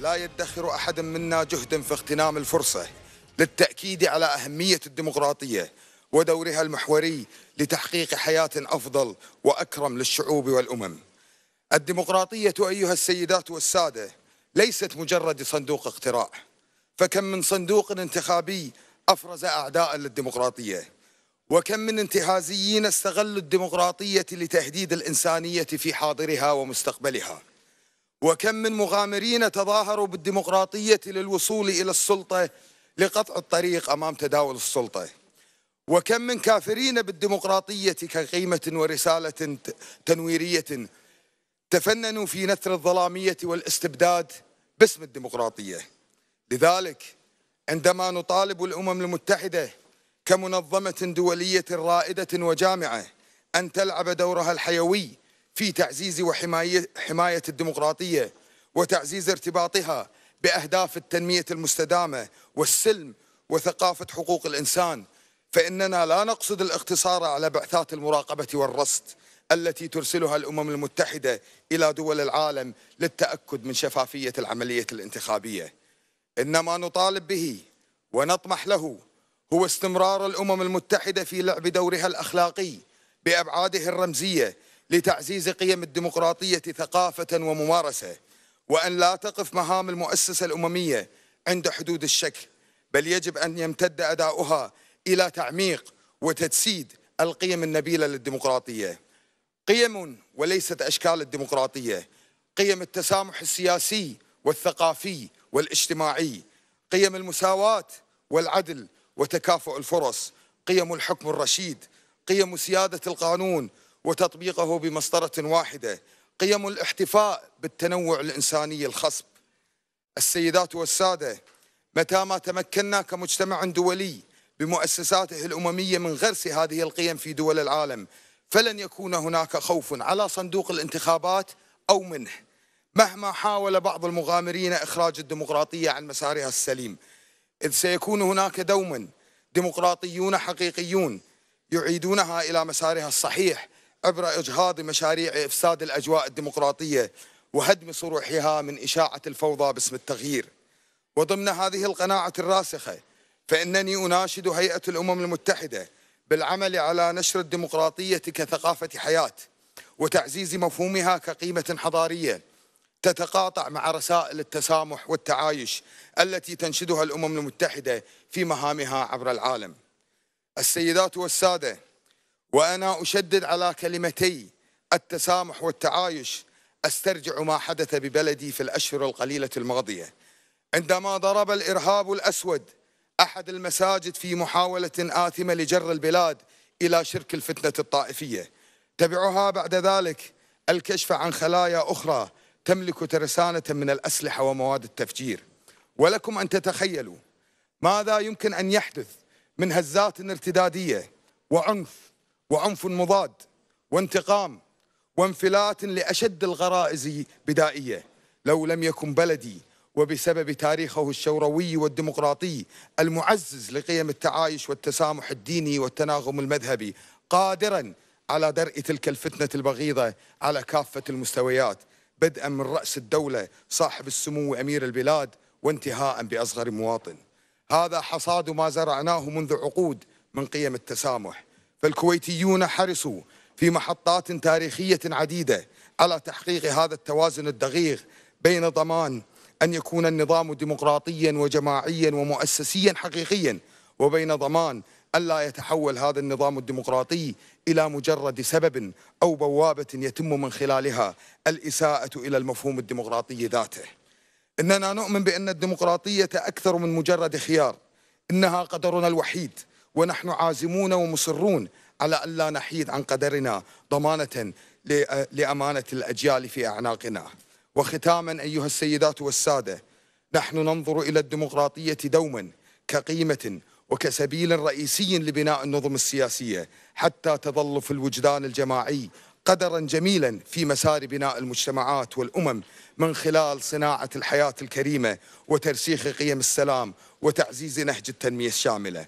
لا يدخر أحد منا جهدا في اغتنام الفرصة للتأكيد على أهمية الديمقراطية ودورها المحوري لتحقيق حياة أفضل وأكرم للشعوب والأمم الديمقراطية أيها السيدات والسادة ليست مجرد صندوق اقتراع فكم من صندوق انتخابي أفرز أعداء للديمقراطية وكم من انتهازيين استغلوا الديمقراطية لتهديد الإنسانية في حاضرها ومستقبلها وكم من مغامرين تظاهروا بالديمقراطية للوصول إلى السلطة لقطع الطريق أمام تداول السلطة وكم من كافرين بالديمقراطية كقيمة ورسالة تنويرية تفننوا في نثر الظلامية والاستبداد باسم الديمقراطية لذلك عندما نطالب الأمم المتحدة كمنظمة دولية رائدة وجامعة أن تلعب دورها الحيوي في تعزيز وحماية حماية الديمقراطية وتعزيز ارتباطها بأهداف التنمية المستدامة والسلم وثقافة حقوق الإنسان فإننا لا نقصد الاقتصار على بعثات المراقبة والرصد التي ترسلها الأمم المتحدة إلى دول العالم للتأكد من شفافية العملية الانتخابية إنما نطالب به ونطمح له هو استمرار الأمم المتحدة في لعب دورها الأخلاقي بأبعاده الرمزية لتعزيز قيم الديمقراطية ثقافة وممارسة وأن لا تقف مهام المؤسسة الأممية عند حدود الشكل بل يجب أن يمتد أداؤها إلى تعميق وتجسيد القيم النبيلة للديمقراطية قيم وليست أشكال الديمقراطية قيم التسامح السياسي والثقافي والاجتماعي قيم المساواة والعدل وتكافؤ الفرص قيم الحكم الرشيد قيم سيادة القانون وتطبيقه بمسطرة واحدة قيم الاحتفاء بالتنوع الإنساني الخصب السيدات والسادة متى ما تمكنا كمجتمع دولي بمؤسساته الأممية من غرس هذه القيم في دول العالم فلن يكون هناك خوف على صندوق الانتخابات أو منه مهما حاول بعض المغامرين إخراج الديمقراطية عن مسارها السليم إذ سيكون هناك دوما ديمقراطيون حقيقيون يعيدونها إلى مسارها الصحيح عبر إجهاض مشاريع إفساد الأجواء الديمقراطية وهدم صروحها من إشاعة الفوضى باسم التغيير وضمن هذه القناعة الراسخة فإنني أناشد هيئة الأمم المتحدة بالعمل على نشر الديمقراطية كثقافة حياة وتعزيز مفهومها كقيمة حضارية تتقاطع مع رسائل التسامح والتعايش التي تنشدها الأمم المتحدة في مهامها عبر العالم السيدات والسادة وأنا أشدد على كلمتي التسامح والتعايش أسترجع ما حدث ببلدي في الأشهر القليلة الماضية عندما ضرب الإرهاب الأسود أحد المساجد في محاولة آثمة لجر البلاد إلى شرك الفتنة الطائفية تبعها بعد ذلك الكشف عن خلايا أخرى تملك ترسانة من الأسلحة ومواد التفجير ولكم أن تتخيلوا ماذا يمكن أن يحدث من هزات ارتدادية وعنف وعنف مضاد وانتقام وانفلات لأشد الغرائز بدائية لو لم يكن بلدي وبسبب تاريخه الشوروي والديمقراطي المعزز لقيم التعايش والتسامح الديني والتناغم المذهبي قادرا على درء تلك الفتنة البغيضة على كافة المستويات بدءا من رأس الدولة صاحب السمو أمير البلاد وانتهاء بأصغر مواطن هذا حصاد ما زرعناه منذ عقود من قيم التسامح فالكويتيون حرصوا في محطات تاريخية عديدة على تحقيق هذا التوازن الدقيق بين ضمان أن يكون النظام ديمقراطيا وجماعيا ومؤسسيا حقيقيا وبين ضمان ألا يتحول هذا النظام الديمقراطي إلى مجرد سبب أو بوابة يتم من خلالها الإساءة إلى المفهوم الديمقراطي ذاته إننا نؤمن بأن الديمقراطية أكثر من مجرد خيار إنها قدرنا الوحيد ونحن عازمون ومصرون على أن لا نحيد عن قدرنا ضمانة لأمانة الأجيال في أعناقنا وختاما أيها السيدات والسادة نحن ننظر إلى الديمقراطية دوما كقيمة وكسبيل رئيسي لبناء النظم السياسية حتى تظل في الوجدان الجماعي قدرا جميلا في مسار بناء المجتمعات والامم من خلال صناعه الحياه الكريمه وترسيخ قيم السلام وتعزيز نهج التنميه الشامله